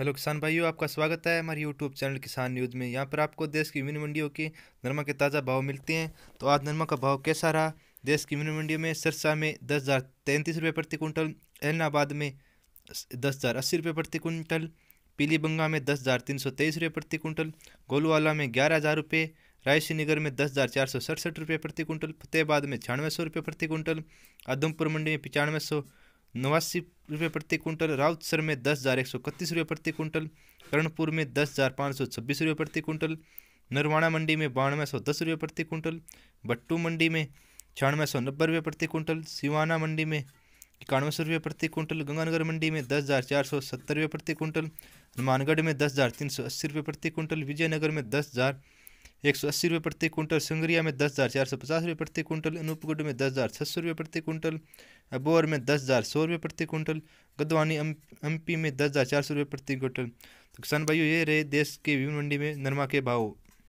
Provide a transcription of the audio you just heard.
hello किसान भाइयों आपका स्वागत है हमारे यूट्यूब चैनल किसान न्यूज़ में यहाँ पर आपको देश की विभिन्न मंडियों के नरमा के ताज़ा भाव मिलते हैं तो आज नरमा का भाव कैसा रहा देश की विभिन्न मंडियों में सरसा में दस हज़ार तैंतीस रुपये प्रति कुंटल एलनाबाद में दस हज़ार अस्सी रुपये प्रति कुंटल पीलीबंगा में दस हज़ार तीन सौ तेईस रुपये प्रति कुंटल गोलवाला में ग्यारह हज़ार रुपये नगर में दस हज़ार चार सौ सड़सठ रुपये प्रति कुंटल फतेहबाद में छियानवे सौ रुपये प्रति कुंटल आदमपुर मंडी में पचानवे सौ नवासी रुपये प्रति कुंटल राउतसर में दस हज़ार एक सौ इकतीस रुपये प्रति कुंटल कर्णपुर में दस हज़ार पाँच सौ छब्बीस रुपये प्रति कुंटल नरवाणा मंडी में बानवे सौ दस रुपये प्रति कुंटल बट्टू मंडी में छियानवे सौ नब्बे रुपये प्रति कुंटल सिवाना मंडी में इक्यानवे सौ रुपये प्रति कुंटल गंगानगर मंडी में दस हज़ार चार सौ सत्तर रुपये प्रति कुंटल हनुमानगढ़ में दस हज़ार तीन सौ अस्सी रुपये प्रति कुंटल विजयनगर में दस हज़ार एक सौ अस्सी रुपये प्रति कुंटल सिंगरिया में दस हज़ार चार सौ पचास रुपये प्रति कुंटल अनूपगढ़ में दस हज़ार छः सौ रुपये प्रति कुंटल अबोर में दस हज़ार सौ रुपये प्रति कुंटल गदवानी पी में दस हज़ार चार सौ रुपये प्रति कुंटल तो किसान भाइयों ये रहे देश के विभिन्न मंडी में नरमा के भाव